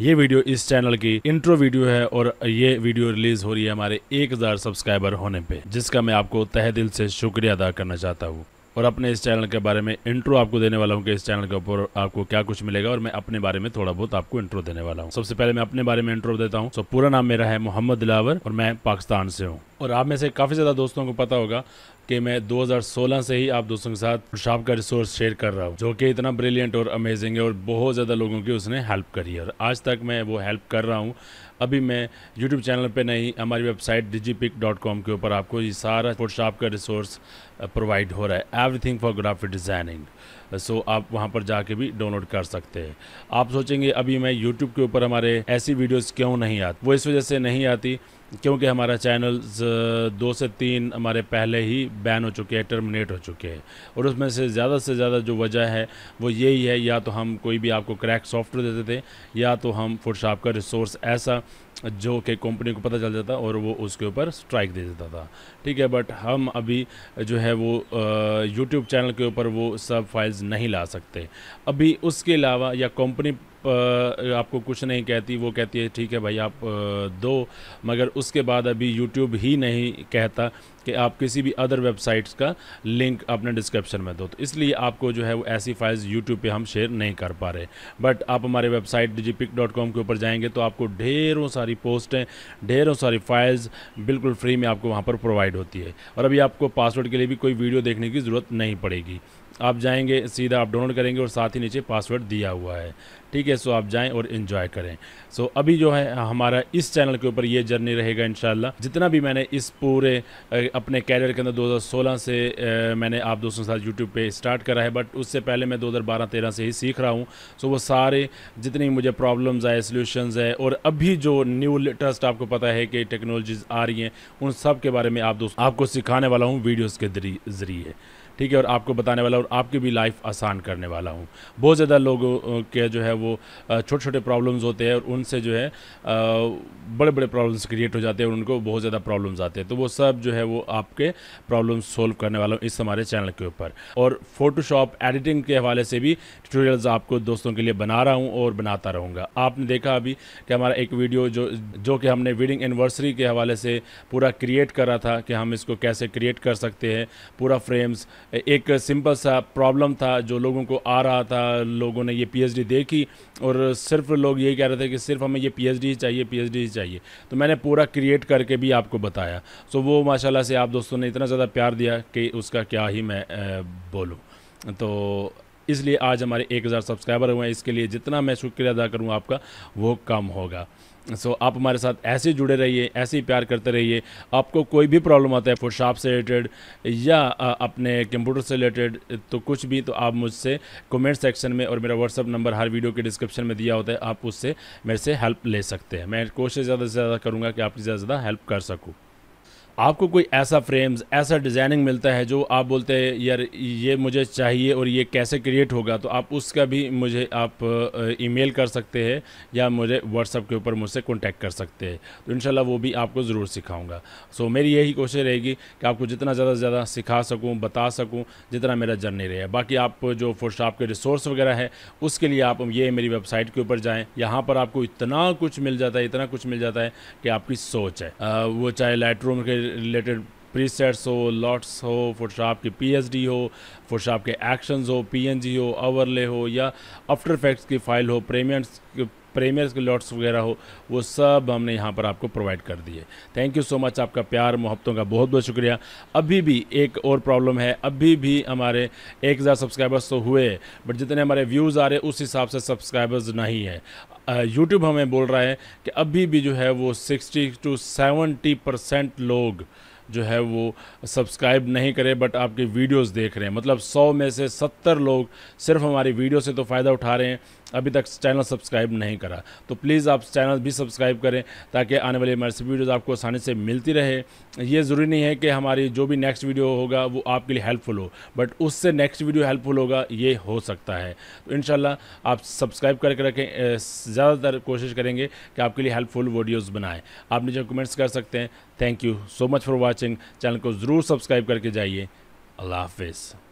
ये वीडियो इस चैनल की इंट्रो वीडियो है और ये वीडियो रिलीज हो रही है हमारे 1000 सब्सक्राइबर होने पे जिसका मैं आपको तह दिल से शुक्रिया अदा करना चाहता हूँ और अपने इस चैनल के बारे में इंट्रो आपको देने वाला हूँ कि इस चैनल के ऊपर आपको क्या कुछ मिलेगा और मैं अपने बारे में थोड़ा बहुत आपको इंट्रो देने वाला हूँ सबसे पहले मैं अपने बारे में इंट्रो देता हूँ तो पूरा नाम मेरा है मोहम्मद दिलावर और मैं पाकिस्तान से हूँ और आप में से काफ़ी ज़्यादा दोस्तों को पता होगा कि मैं 2016 से ही आप दोस्तों के साथ शॉप का रिसोर्स शेयर कर रहा हूँ जो कि इतना ब्रिलियंट और अमेजिंग है और बहुत ज़्यादा लोगों की उसने हेल्प करी है और आज तक मैं वो हेल्प कर रहा हूँ अभी मैं यूट्यूब चैनल पे नहीं हमारी वेबसाइट डिजी डॉट कॉम के ऊपर आपको ये सारा फोटोशॉप का रिसोर्स प्रोवाइड uh, हो रहा है everything for graphic designing so आप वहाँ पर जाके भी डाउनलोड कर सकते हैं आप सोचेंगे अभी मैं यूट्यूब के ऊपर हमारे ऐसी वीडियोज़ क्यों नहीं आती वो इस वजह से नहीं आती क्योंकि हमारा चैनल्स दो से तीन हमारे पहले ही बैन हो चुके हैं टर्मिनेट हो चुके हैं और उसमें से ज़्यादा से ज़्यादा जो वजह है वो यही है या तो हम कोई भी आपको क्रैक सॉफ्टवेयर देते थे या तो हम फोटोशॉप का रिसोर्स ऐसा जो कि कंपनी को पता चल जाता और वो उसके ऊपर स्ट्राइक दे देता था ठीक है बट हम अभी जो है वो यूट्यूब चैनल के ऊपर वो सब फाइल्स नहीं ला सकते अभी उसके अलावा या कंपनी आपको कुछ नहीं कहती वो कहती है ठीक है भाई आप दो मगर उसके बाद अभी यूट्यूब ही नहीं कहता कि आप किसी भी अदर वेबसाइट्स का लिंक अपने डिस्क्रिप्शन में दो तो इसलिए आपको जो है वो ऐसी फाइल्स यूट्यूब पे हम शेयर नहीं कर पा रहे बट आप हमारे वेबसाइट डी डॉट कॉम के ऊपर जाएंगे तो आपको ढेरों सारी पोस्टें ढेरों सारी फाइल्स बिल्कुल फ्री में आपको वहाँ पर प्रोवाइड होती है और अभी आपको पासवर्ड के लिए भी कोई वीडियो देखने की ज़रूरत नहीं पड़ेगी आप जाएंगे सीधा आप डाउनलोड करेंगे और साथ ही नीचे पासवर्ड दिया हुआ है ठीक है सो आप जाएं और इन्जॉय करें सो अभी जो है हमारा इस चैनल के ऊपर ये जर्नी रहेगा इन जितना भी मैंने इस पूरे अपने कैरियर के अंदर 2016 से मैंने आप दोस्तों के साथ यूट्यूब पे स्टार्ट करा है बट उससे पहले मैं 2012-13 से ही सीख रहा हूँ सो वो सारे जितनी मुझे प्रॉब्लम्स आए सोल्यूशंस है और अभी जो न्यू लेटेस्ट आपको पता है कि टेक्नोलॉजीज़ आ रही हैं उन सब के बारे में आप दोस्तों आपको सिखाने वाला हूँ वीडियोज़ के ज़रिए ठीक है और आपको बताने वाला और आपकी भी लाइफ आसान करने वाला हूँ बहुत ज़्यादा लोगों के जो है वो छोटे छोटे प्रॉब्लम्स होते हैं और उनसे जो है बड़े बड़े प्रॉब्लम्स क्रिएट हो जाते हैं और उनको बहुत ज़्यादा प्रॉब्लम्स आते हैं तो वो सब जो है वो आपके प्रॉब्लम सोल्व करने वाला हूँ इस हमारे चैनल के ऊपर और फोटोशॉप एडिटिंग के हवाले से भी ट्यूटोरियल्स आपको दोस्तों के लिए बना रहा हूँ और बनाता रहूँगा आपने देखा अभी कि हमारा एक वीडियो जो जो कि हमने वेडिंग एनिवर्सरी के हवाले से पूरा क्रिएट करा था कि हम इसको कैसे क्रिएट कर सकते हैं पूरा फ्रेम्स एक सिंपल सा प्रॉब्लम था जो लोगों को आ रहा था लोगों ने ये पीएचडी देखी और सिर्फ लोग ये कह रहे थे कि सिर्फ हमें ये पीएचडी ही चाहिए पीएचडी ही चाहिए तो मैंने पूरा क्रिएट करके भी आपको बताया सो वो माशाल्लाह से आप दोस्तों ने इतना ज़्यादा प्यार दिया कि उसका क्या ही मैं बोलूँ तो इसलिए आज हमारे एक हज़ार सब्सक्राइबर हुए हैं इसके लिए जितना मैं शुक्रिया अदा करूँ आपका वो कम होगा सो so, आप हमारे साथ ऐसे जुड़े रहिए ऐसे ही प्यार करते रहिए आपको कोई भी प्रॉब्लम आता है फोटोशॉप से रिलेटेड या अपने कंप्यूटर से रिलेटेड तो कुछ भी तो आप मुझसे कमेंट सेक्शन में और मेरा व्हाट्सअप नंबर हर वीडियो के डिस्क्रिप्शन में दिया होता है आप उससे मेरे से हेल्प ले सकते हैं मैं कोशिश ज़्यादा से ज़्यादा करूँगा कि आपकी ज़्यादा ज़्यादा हेल्प कर सकूँ आपको कोई ऐसा फ्रेम्स ऐसा डिज़ाइनिंग मिलता है जो आप बोलते हैं यार ये मुझे चाहिए और ये कैसे क्रिएट होगा तो आप उसका भी मुझे आप ईमेल कर सकते हैं या मुझे व्हाट्सअप के ऊपर मुझसे कॉन्टैक्ट कर सकते हैं तो इन वो भी आपको ज़रूर सिखाऊंगा सो so, मेरी यही कोशिश रहेगी कि आपको जितना ज़्यादा से ज़्यादा सिखा सकूँ बता सकूँ जितना मेरा जर्नी रहे बाकी आप जो फोटोशॉप के रिसोर्स वगैरह है उसके लिए आप ये मेरी वेबसाइट के ऊपर जाएँ यहाँ पर आपको इतना कुछ मिल जाता है इतना कुछ मिल जाता है कि आपकी सोच है वो चाहे लाइट के रिलेटेड प्रीसेट्स हो लॉट्स हो फोटोशॉप के पीएचडी हो फोटोशॉप के एक्शंस हो पीएनजी हो ओवरले हो या आफ्टर इफेक्ट्स की फाइल हो प्रेमियंस प्रेमियर्स के लॉट्स वगैरह हो वो सब हमने यहाँ पर आपको प्रोवाइड कर दिए थैंक यू सो मच आपका प्यार मोहब्बतों का बहुत बहुत शुक्रिया अभी भी एक और प्रॉब्लम है अभी भी हमारे एक हज़ार सब्सक्राइबर्स तो हुए बट जितने हमारे व्यूज़ आ रहे उस हिसाब से सब्सक्राइबर्स नहीं है यूट्यूब हमें बोल रहा है कि अभी भी जो है वो 60 टू 70 परसेंट लोग जो है वो सब्सक्राइब नहीं करें बट आपके वीडियोस देख रहे हैं मतलब 100 में से 70 लोग सिर्फ हमारी वीडियो से तो फ़ायदा उठा रहे हैं अभी तक चैनल सब्सक्राइब नहीं करा तो प्लीज़ आप चैनल भी सब्सक्राइब करें ताकि आने वाली हमारी वीडियोज़ आपको आसानी से मिलती रहे ये ज़रूरी नहीं है कि हमारी जो भी नेक्स्ट वीडियो होगा वो आपके लिए हेल्पफुल हो बट उससे नेक्स्ट वीडियो हेल्पफुल होगा ये हो सकता है तो इन आप सब्सक्राइब करके रखें ज़्यादातर कोशिश करेंगे कि आपके लिए हेल्पफुल वीडियोज़ बनाएँ आप नीचे कमेंट्स कर सकते हैं thank you so much for watching channel को ज़रूर सब्सक्राइब करके जाइए अल्लाह हाफिज़